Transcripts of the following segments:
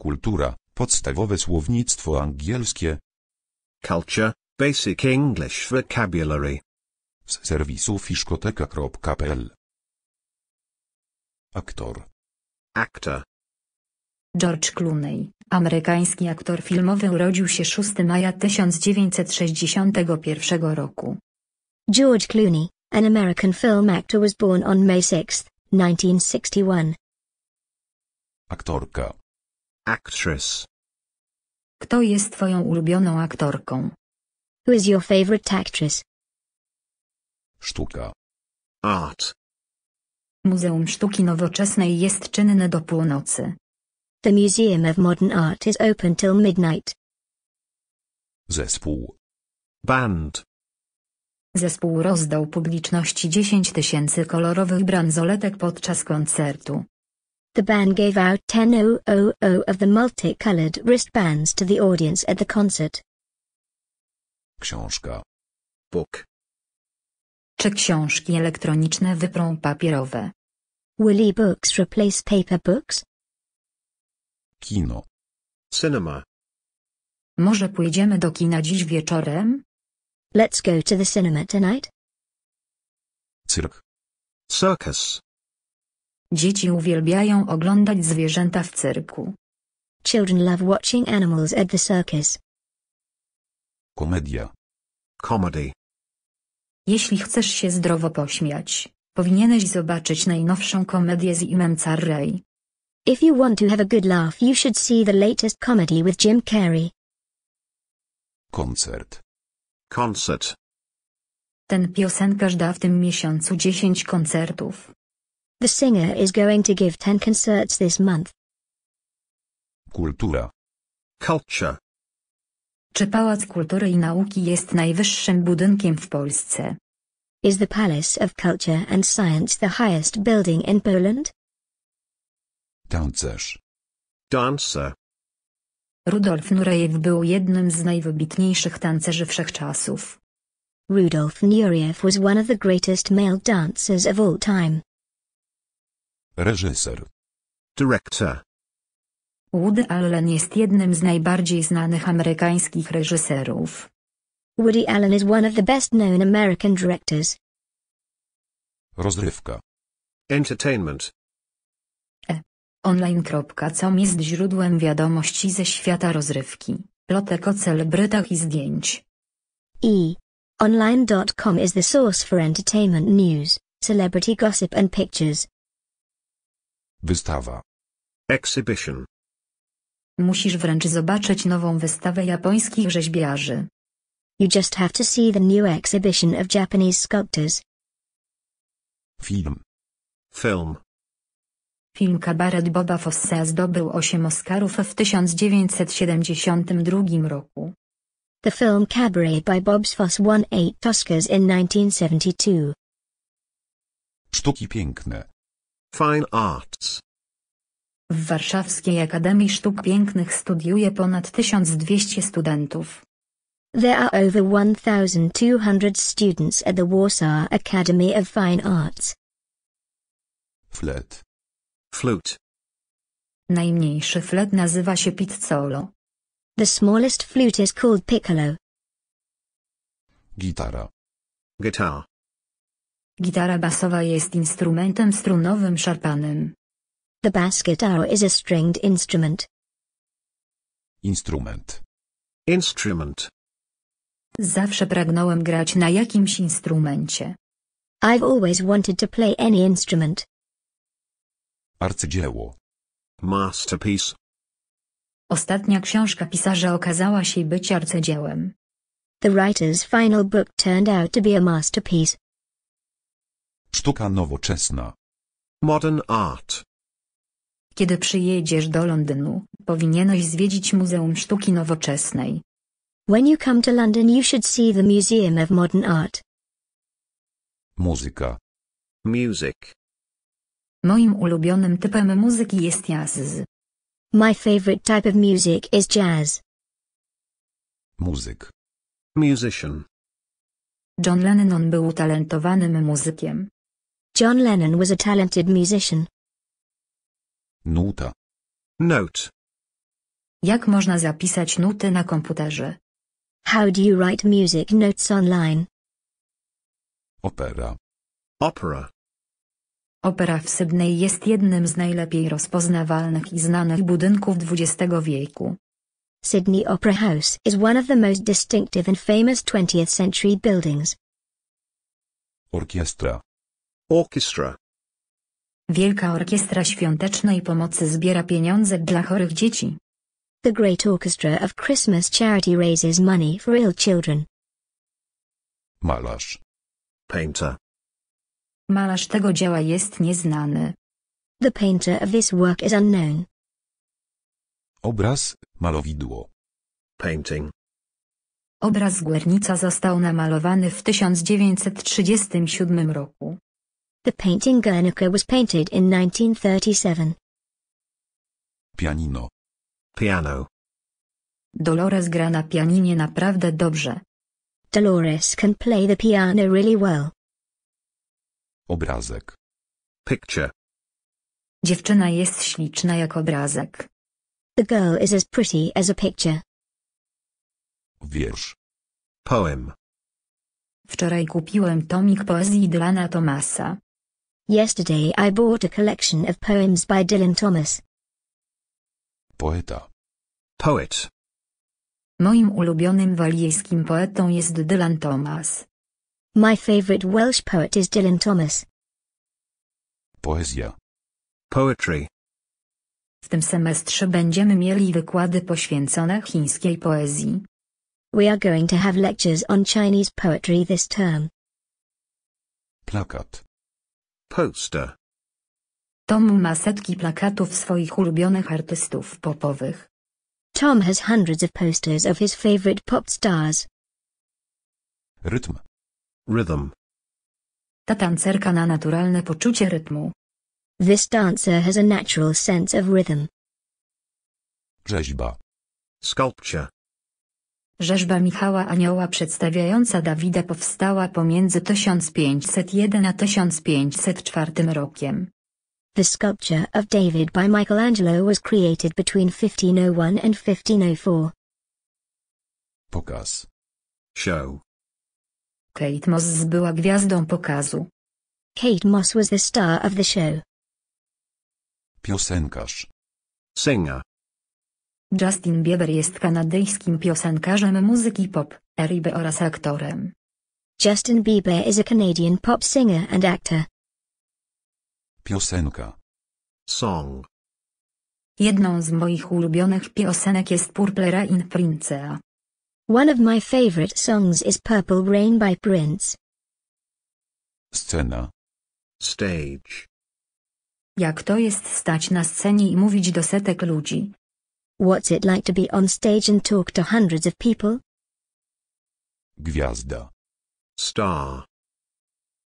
Kultura, podstawowe słownictwo angielskie. Culture, basic English vocabulary. Z serwisu fiszkoteka.pl Aktor. Actor. George Clooney, amerykański aktor filmowy urodził się 6 maja 1961 roku. George Clooney, an American film actor was born on May 6, 1961. Aktorka. Actress. Kto jest twoją ulubioną aktorką? Who is your favorite actress? Sztuka. Art. Muzeum Sztuki Nowoczesnej jest czynne do północy. The Museum of Modern Art is open till midnight. Zespół. Band. Zespół rozdał publiczności 10 tysięcy kolorowych bransoletek podczas koncertu. The band gave out 10,000 of the multicolored wristbands to the audience at the concert. Książka. Book. Czy książki elektroniczne wyprą papierowe? Will e-books replace paper books? Kino. Cinema. Może pójdziemy do kina dziś wieczorem? Let's go to the cinema tonight. Cyrk. Circus. Dzieci uwielbiają oglądać zwierzęta w cyrku. Children love watching animals at the circus. Komedia. Comedy. Jeśli chcesz się zdrowo pośmiać, powinieneś zobaczyć najnowszą komedię z Imem Carrey. If you want to have a good laugh, you should see the latest comedy with Jim Carrey. Koncert. Concert. Ten piosenkarz da w tym miesiącu 10 koncertów. The singer is going to give 10 concerts this month. Kultura. Culture. Czy Pałac Kultury i Nauki jest najwyższym budynkiem w Polsce? Is the Palace of Culture and Science the highest building in Poland? Tancerz. Dancer. Rudolf Nureyev był jednym z najwybitniejszych tancerzy wszechczasów. Rudolf Nureyev was one of the greatest male dancers of all time. Reżyser. Director. Woody Allen jest jednym z najbardziej znanych amerykańskich reżyserów. Woody Allen is one of the best known American directors. Rozrywka. Entertainment. E. Online.com jest źródłem wiadomości ze świata rozrywki, plotek o celebrytach i zdjęć. E. Online.com is the source for entertainment news, celebrity gossip and pictures. Wystawa. Exhibition. Musisz wręcz zobaczyć nową wystawę japońskich rzeźbiarzy. You just have to see the new exhibition of Japanese sculptors. Film. Film. Film Kabaret Boba Fosse zdobył 8 Oscarów w 1972 roku. The film Cabaret by Bob Fosse won 8 Oscars in 1972. Sztuki piękne. Fine Arts. W Warszawskiej Akademii Sztuk Pięknych studiuje ponad 1200 studentów. There are over 1200 students at the Warsaw Academy of Fine Arts. Flet. Flute. Najmniejszy flet nazywa się pizzolo. The smallest flute is called piccolo. Gitara. Guitar. Gitara basowa jest instrumentem strunowym szarpanym. The bass guitar is a stringed instrument. Instrument. Instrument. Zawsze pragnąłem grać na jakimś instrumencie. I've always wanted to play any instrument. Arcydzieło. Masterpiece. Ostatnia książka pisarza okazała się być arcydziełem. The writer's final book turned out to be a masterpiece. Sztuka nowoczesna. Modern art. Kiedy przyjedziesz do Londynu, powinieneś zwiedzić Muzeum Sztuki Nowoczesnej. When you come to London you should see the Museum of Modern Art. Muzyka. Music. Moim ulubionym typem muzyki jest jazz. My favorite type of music is jazz. Muzyk. Musician. John Lennon był utalentowanym muzykiem. John Lennon was a talented musician. Nuta. Note. Jak można zapisać nuty na komputerze? How do you write music notes online? Opera. Opera. Opera w Sydney jest jednym z najlepiej rozpoznawalnych i znanych budynków XX wieku. Sydney Opera House is one of the most distinctive and famous 20th century buildings. Orkiestra. Orchestra. Wielka Orkiestra Świątecznej Pomocy zbiera pieniądze dla chorych dzieci. The Great Orchestra of Christmas Charity raises money for ill children. Malarz. Painter. Malarz tego dzieła jest nieznany. The painter of this work is unknown. Obraz, malowidło. Painting. Obraz Guernica został namalowany w 1937 roku. The painting Guernica was painted in 1937. Pianino. Piano. Dolores gra na pianinie naprawdę dobrze. Dolores can play the piano really well. Obrazek. Picture. Dziewczyna jest śliczna jak obrazek. The girl is as pretty as a picture. Wiersz. Poem. Wczoraj kupiłem tomik poezji Dylana Tomasa. Yesterday I bought a collection of poems by Dylan Thomas. Poeta. Poet. Moim ulubionym walijskim poetą jest Dylan Thomas. My favorite Welsh poet is Dylan Thomas. Poezja. Poetry. W tym semestrze będziemy mieli wykłady poświęcone chińskiej poezji. We are going to have lectures on Chinese poetry this term. Plakat. Poster. Tom ma setki plakatów swoich ulubionych artystów popowych. Tom has hundreds of posters of his favorite pop stars. Rytm. Rhythm. Ta tancerka na naturalne poczucie rytmu. This dancer has a natural sense of rhythm. Rzeźba. Sculpture. Rzeźba Michała Anioła przedstawiająca Dawida powstała pomiędzy 1501 a 1504 rokiem. The sculpture of David by Michelangelo was created between 1501 and 1504. Pokaz. Show. Kate Moss była gwiazdą pokazu. Kate Moss was the star of the show. Piosenkarz. Singer. Justin Bieber jest kanadyjskim piosenkarzem muzyki pop, R&B oraz aktorem. Justin Bieber is a Canadian pop singer and actor. Piosenka. Song. Jedną z moich ulubionych piosenek jest Purple Rain Prince. One of my favorite songs is Purple Rain by Prince. Scena. Stage. Jak to jest stać na scenie i mówić do setek ludzi, What's it like to be on stage and talk to hundreds of people? Gwiazda. Star.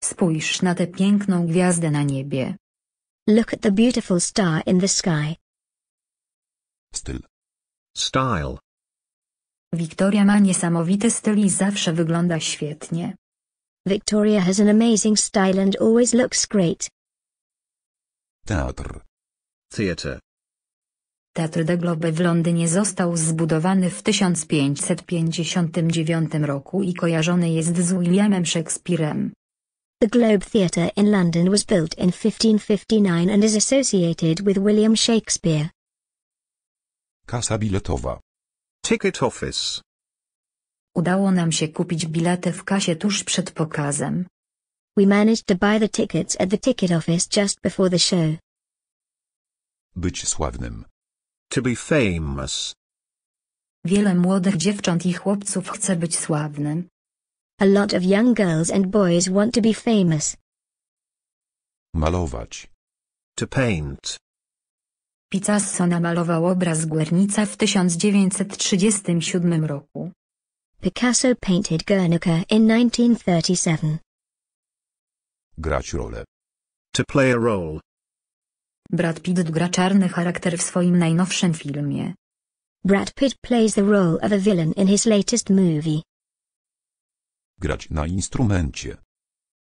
Spójrz na tę piękną gwiazdę na niebie. Look at the beautiful star in the sky. Styl. Style. Victoria ma niesamowity styl i zawsze wygląda świetnie. Victoria has an amazing style and always looks great. Teatr. Theater. Teatr de Globe w Londynie został zbudowany w 1559 roku i kojarzony jest z Williamem Shakespearem. The Globe Theatre in London was built in 1559 and is associated with William Shakespeare. Kasa biletowa. Ticket office. Udało nam się kupić bilety w kasie tuż przed pokazem. We managed to buy the tickets at the ticket office just before the show. Być sławnym. to be famous. Wiele młodych dziewcząt i chłopców chce być sławnym. A lot of young girls and boys want to be famous. Malować. To paint. Picasso namalował obraz Guernica w 1937 roku. Picasso painted Guernica in 1937. Grać rolę. To play a role. Brad Pitt gra czarny charakter w swoim najnowszym filmie. Brad Pitt plays the role of a villain in his latest movie. Grać na instrumencie.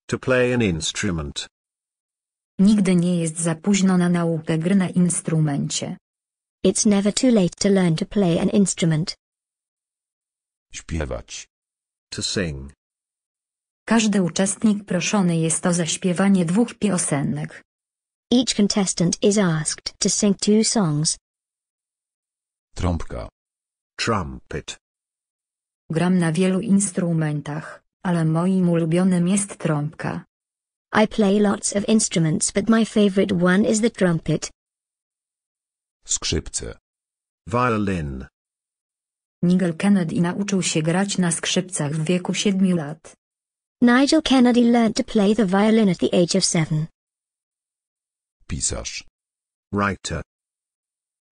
To play an instrument. Nigdy nie jest za późno na naukę gry na instrumencie. It's never too late to learn to play an instrument. Śpiewać. To sing. Każdy uczestnik proszony jest o zaśpiewanie dwóch piosenek. Each contestant is asked to sing two songs. Trąbka. Trumpet. Gram na wielu instrumentach, ale moim ulubionym jest trąbka. I play lots of instruments but my favorite one is the trumpet. Skrzypce. Violin. Nigel Kennedy nauczył się grać na skrzypcach w wieku 7 lat. Nigel Kennedy learned to play the violin at the age of 7. Pisarz. Writer.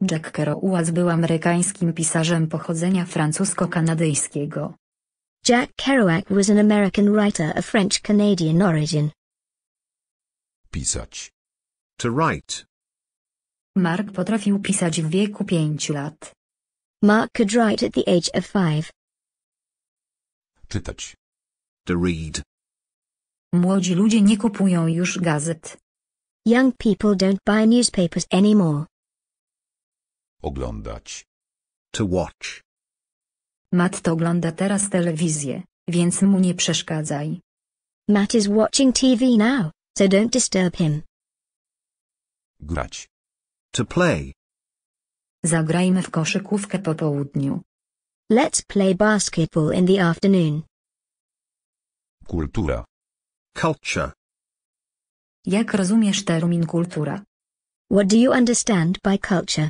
Jack Kerouac był amerykańskim pisarzem pochodzenia francusko-kanadyjskiego. Jack Kerouac was an American writer of French-Canadian origin. Pisać. To write. Mark potrafił pisać w wieku pięciu lat. Mark could write at the age of five. Czytać. To read. Młodzi ludzie nie kupują już gazet. Young people don't buy newspapers anymore. Oglądać. To watch. Matt ogląda teraz telewizję, więc mu nie przeszkadzaj. Matt is watching TV now, so don't disturb him. Grać. To play. Zagrajmy w koszykówkę po południu. Let's play basketball in the afternoon. Kultura. Culture. Jak rozumiesz termin kultura? What do you understand by culture?